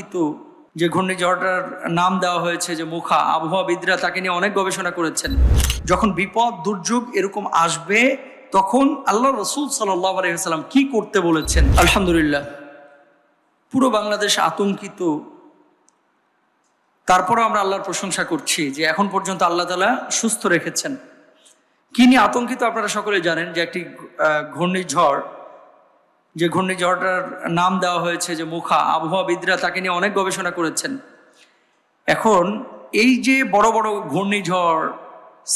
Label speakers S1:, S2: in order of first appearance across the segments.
S1: কিন্তু যে ঘূর্ণিঝড়টার নাম দেওয়া হয়েছে যে মুখা আবহাওয়াবিদরা তাকে নিয়ে অনেক গবেষণা করেছেন যখন বিপদ দুর্যোগ এরকম আসবে তখন আল্লাহ রসুল সাল্লাম কি করতে বলেছেন আলহামদুলিল্লাহ পুরো বাংলাদেশ আতঙ্কিত তারপরও আমরা আল্লাহর প্রশংসা করছি যে এখন পর্যন্ত আল্লাহ তালা সুস্থ রেখেছেন কি নিয়ে আতঙ্কিত আপনারা সকলে জানেন যে একটি ঘূর্ণিঝড় যে ঘূর্ণিঝড়টার নাম দেওয়া হয়েছে যে মুখা আবহাওয়াবিদরা তাকে নিয়ে অনেক গবেষণা করেছেন এখন এই যে বড় বড় ঘূর্ণিঝড়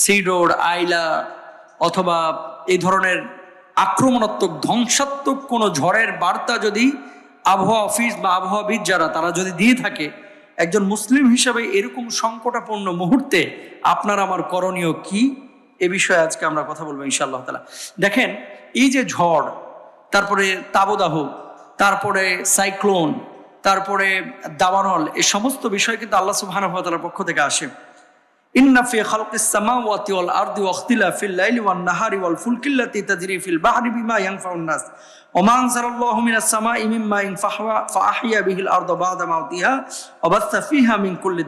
S1: সিডোর আইলা অথবা এই ধরনের আক্রমণাত্মক ধ্বংসাত্মক কোনো ঝড়ের বার্তা যদি আবহাওয়া অফিস বা আবহাওয়াবিদ যারা তারা যদি দিয়ে থাকে একজন মুসলিম হিসাবে এরকম সংকটাপূর্ণ মুহূর্তে আপনার আমার করণীয় কি এ বিষয়ে আজকে আমরা কথা বলবো ইনশাআল্লাহ তালা দেখেন এই যে ঝড় তারপরে তাবদাহ তারপরে সাইক্লোন তারপরে দাবানল এই সমস্ত বিষয় কিন্তু আল্লাহ সুবাহানুভাতার পক্ষ থেকে আসে ইন্নাফি খালকিসামাওয়াতি ওয়াল ফিল ফিল বিহিল কুল্লি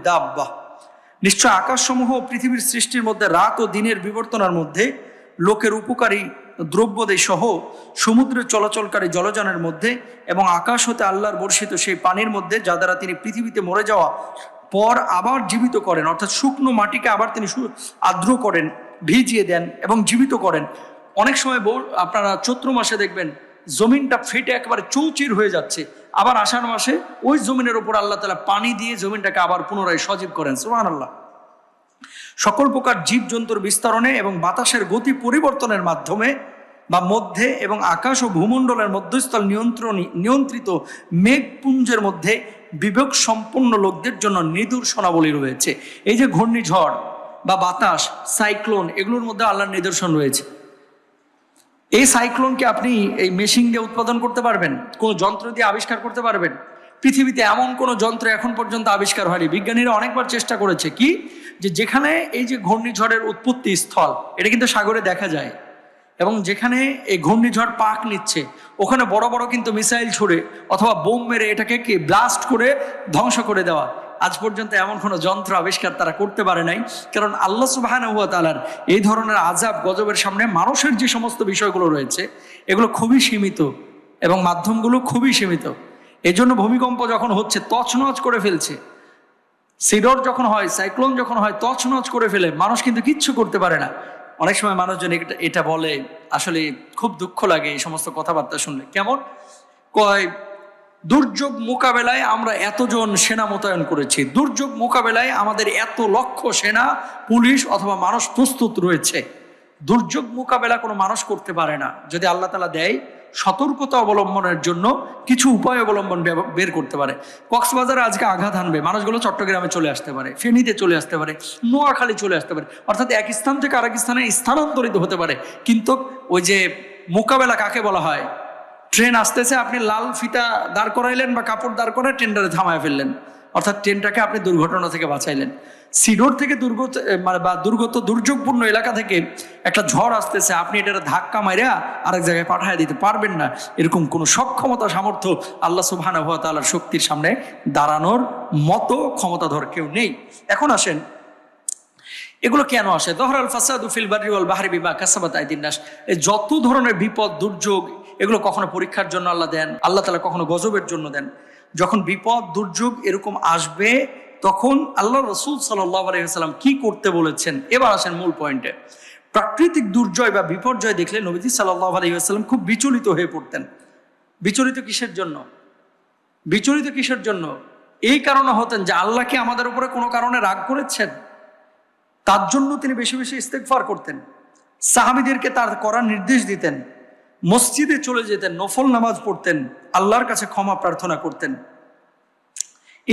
S1: নিশ্চয় আকাশসমূহ পৃথিবীর সৃষ্টির মধ্যে রাত ও দিনের বিবর্তনার মধ্যে লোকের উপকারী দ্রব্যদে সহ সমুদ্রে চলাচলকারী জলযানের মধ্যে এবং আকাশ হতে আল্লাহর বর্ষিত সেই পানির মধ্যে যা দ্বারা তিনি পৃথিবীতে মরে যাওয়া পর আবার জীবিত করেন অর্থাৎ শুকনো মাটিকে আবার তিনি আর্দ্র করেন ভিজিয়ে দেন এবং জীবিত করেন অনেক সময় আপনারা চৈত্র মাসে দেখবেন জমিনটা ফেটে একেবারে চৌচির হয়ে যাচ্ছে আবার আষাঢ় মাসে ওই জমিনের ওপর আল্লাহ তালা পানি দিয়ে জমিনটাকে আবার পুনরায় সজীব করেন সুহান আল্লাহ সকল প্রকার জীবজন্তুর বিস্তরণে এবং বাতাসের গতি পরিবর্তনের মাধ্যমে বা মধ্যে এবং আকাশ ও ভূমণ্ডলের মধ্যস্থল নিয়ন্ত্রণ নিয়ন্ত্রিত মেঘপুঞ্জের মধ্যে বিবেক সম্পন্ন লোকদের জন্য নিদর্শনাবলী রয়েছে এই যে ঘূর্ণিঝড় বা বাতাস সাইক্লোন এগুলোর মধ্যে আল্লাহর নিদর্শন রয়েছে এই সাইক্লোনকে আপনি এই মেশিন দিয়ে উৎপাদন করতে পারবেন কোনো যন্ত্র দিয়ে আবিষ্কার করতে পারবেন পৃথিবীতে এমন কোনো যন্ত্র এখন পর্যন্ত আবিষ্কার হয়নি বিজ্ঞানীরা অনেকবার চেষ্টা করেছে কি যে যেখানে এই যে ঘূর্ণিঝড়ের উৎপত্তি স্থল এটা কিন্তু সাগরে দেখা যায় এবং যেখানে এই ঘূর্ণিঝড় পাক নিচ্ছে ওখানে বড় বড় কিন্তু মিসাইল ছুড়ে অথবা বোম মেরে এটাকে কি ব্লাস্ট করে ধ্বংস করে দেওয়া আজ পর্যন্ত এমন কোনো যন্ত্র আবিষ্কার তারা করতে পারে নাই কারণ আল্লাহ সুবাহানা হুয়া তালার এই ধরনের আজাব গজবের সামনে মানুষের যে সমস্ত বিষয়গুলো রয়েছে এগুলো খুবই সীমিত এবং মাধ্যমগুলো খুবই সীমিত এজন্য ভূমিকম্প যখন হচ্ছে তছনছ করে ফেলছে সিডর যখন হয় সাইক্লোন যখন হয় তছনছ করে ফেলে মানুষ কিন্তু কিচ্ছু করতে পারে না অনেক সময় মানুষজন এটা বলে আসলে খুব দুঃখ লাগে এই সমস্ত কথাবার্তা শুনলে কেমন কয় দুর্যোগ মোকাবেলায় আমরা এতজন সেনা মোতায়েন করেছি দুর্যোগ মোকাবেলায় আমাদের এত লক্ষ সেনা পুলিশ অথবা মানুষ প্রস্তুত রয়েছে দুর্যোগ মোকাবেলা কোনো মানুষ করতে পারে না যদি আল্লাহ তালা দেয় সতর্কতা অবলম্বনের জন্য কিছু উপায় অবলম্বন বের করতে পারে কক্সবাজারে আজকে আঘাত হানবে মানুষগুলো চট্টগ্রামে চলে আসতে পারে ফেনীতে চলে আসতে পারে নোয়াখালী চলে আসতে পারে অর্থাৎ এক স্থান থেকে আরেক স্থানে স্থানান্তরিত হতে পারে কিন্তু ওই যে মোকাবেলা কাকে বলা হয় ট্রেন আসতেছে আপনি লাল ফিতা দাঁড় করাইলেন বা কাপড় দাঁড় করে টেন্ডারে থামায় ফেললেন অর্থাৎ ট্রেনটাকে আপনি দুর্ঘটনা থেকে বাঁচাইলেন সিডোর থেকে দুর্গত মানে বা দুর্গত দুর্যোগপূর্ণ এলাকা থেকে একটা ঝড় আসতেছে আপনি এটা ধাক্কা মাইরা আরেক জায়গায় পাঠায় দিতে পারবেন না এরকম কোনো সক্ষমতা সামর্থ্য আল্লাহ সুহান আবহাওয়ার শক্তির সামনে দাঁড়ানোর মতো ক্ষমতাধর কেউ নেই এখন আসেন এগুলো কেন আসে দহরাল ফাসাদ উফিল বাহারি বিমা কাসাবাত আইদিন নাস যত ধরনের বিপদ দুর্যোগ এগুলো কখনো পরীক্ষার জন্য আল্লাহ দেন আল্লাহ তালা কখনো গজবের জন্য দেন যখন বিপদ দুর্যোগ এরকম আসবে তখন আল্লাহ রসুল সাল্লাম কি করতে বলেছেন এবার আসেন মূল পয়েন্টে প্রাকৃতিক দুর্জয় বা বিপর্যয় দেখলে নবীজি সাল্লাহ আলহিহাস্লাম খুব বিচলিত হয়ে পড়তেন বিচলিত কিসের জন্য বিচলিত কিসের জন্য এই কারণে হতেন যে আল্লাহকে আমাদের উপরে কোনো কারণে রাগ করেছেন তার জন্য তিনি বেশি বেশি ইস্তেকফার করতেন সাহাবিদেরকে তার করার নির্দেশ দিতেন মসজিদে চলে যেতেন নফল নামাজ পড়তেন আল্লাহর কাছে ক্ষমা প্রার্থনা করতেন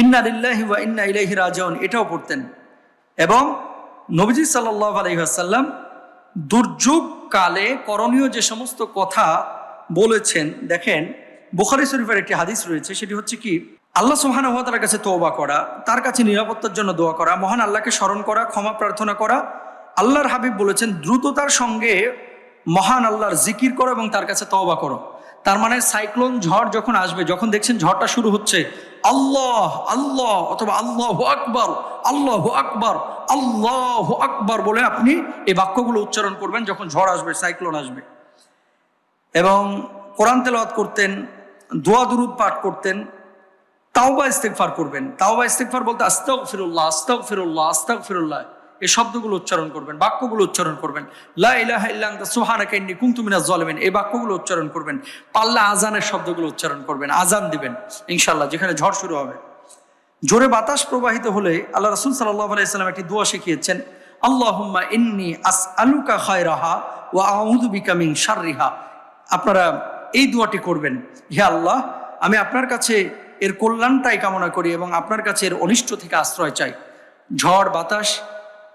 S1: ইন্নাদিল্লাহি ওয়া ইন্না ইলাহি রাজন এটাও পড়তেন এবং নবজি সাল্লাহ আলহিহাসাল্লাম দুর্যোগ কালে করণীয় যে সমস্ত কথা বলেছেন দেখেন বুখারি শরীফের একটি হাদিস রয়েছে সেটি হচ্ছে কি আল্লাহ সোহান তার কাছে তোবা করা তার কাছে নিরাপত্তার জন্য দোয়া করা মহান আল্লাহকে স্মরণ করা ক্ষমা প্রার্থনা করা আল্লাহর হাবিব বলেছেন দ্রুততার সঙ্গে মহান আল্লাহর জিকির করো এবং তার কাছে তবা করো তার মানে সাইক্লোন ঝড় যখন আসবে যখন দেখছেন ঝড়টা শুরু হচ্ছে আল্লাহ আল্লাহ অথবা আল্লাহ আকবর আল্লাহ আকবর আল্লাহ আকবর বলে আপনি এই বাক্যগুলো উচ্চারণ করবেন যখন ঝড় আসবে সাইক্লোন আসবে এবং কোরআন তেলাওয়াত করতেন দোয়া দুরুদ পাঠ করতেন তাওবা ইস্তেকফার করবেন তাওবা ইস্তেকফার বলতে আস্তাক ফিরুল্লাহ আস্তাক ফিরুল্লাহ আস্তাক ফিরুল্লাহ এই শব্দগুলো উচ্চারণ করবেন বাক্যগুলো উচ্চারণ করবেন লাহানি কুমতুমিনা এই বাক্যগুলো উচ্চারণ করবেন পাল্লা আজানের শব্দগুলো উচ্চারণ করবেন আজান দিবেন ইনশাল্লাহ যেখানে ঝড় শুরু হবে জোরে বাতাস প্রবাহিত হলে আল্লাহ রসুল সাল্লাম একটি দোয়া শিখিয়েছেন আল্লাহম্মা ইন্নি আস আলুকা রাহা ও আউদুবিকামিং শারিহা আপনারা এই দোয়াটি করবেন হে আল্লাহ আমি আপনার কাছে এর কল্যাণটাই কামনা করি এবং আপনার কাছে এর অনিষ্ট থেকে আশ্রয় চাই ঝড় বাতাস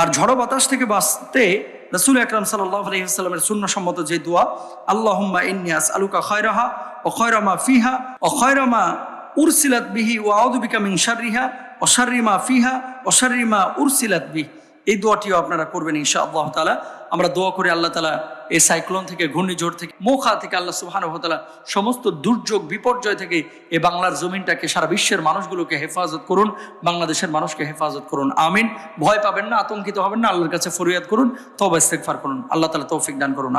S1: আর ঝড় বাতাস থেকে বাঁচতে রসুল আকরাম সাল্লাহ আলহিহাস্লামের শূন্যসম্মত যে দোয়া আল্লাহ ইনিয়াস আলুকা খয়রাহা ও খয়রামা ফিহা ও খয়রামা উরসিলাত বিহি ও আউদুবিকা মিংসারিহা অশারিমা ফিহা অশারিমা উরসিলাত বিহ এই দোয়াটিও আপনারা করবেন ইনশা আল্লাহ তালা আমরা দোয়া করে আল্লাহ তালা এই সাইক্লোন থেকে ঘূর্ণিঝড় থেকে মোখা থেকে আল্লাহ সুবাহানুভতালা সমস্ত দুর্যোগ বিপর্যয় থেকে এই বাংলার জমিনটাকে সারা বিশ্বের মানুষগুলোকে হেফাজত করুন বাংলাদেশের মানুষকে হেফাজত করুন আমিন ভয় পাবেন না আতঙ্কিত হবেন না আল্লাহর কাছে ফরিয়াদ করুন তবে ইস্তেকফার করুন আল্লাহ তালা তৌফিক দান করুন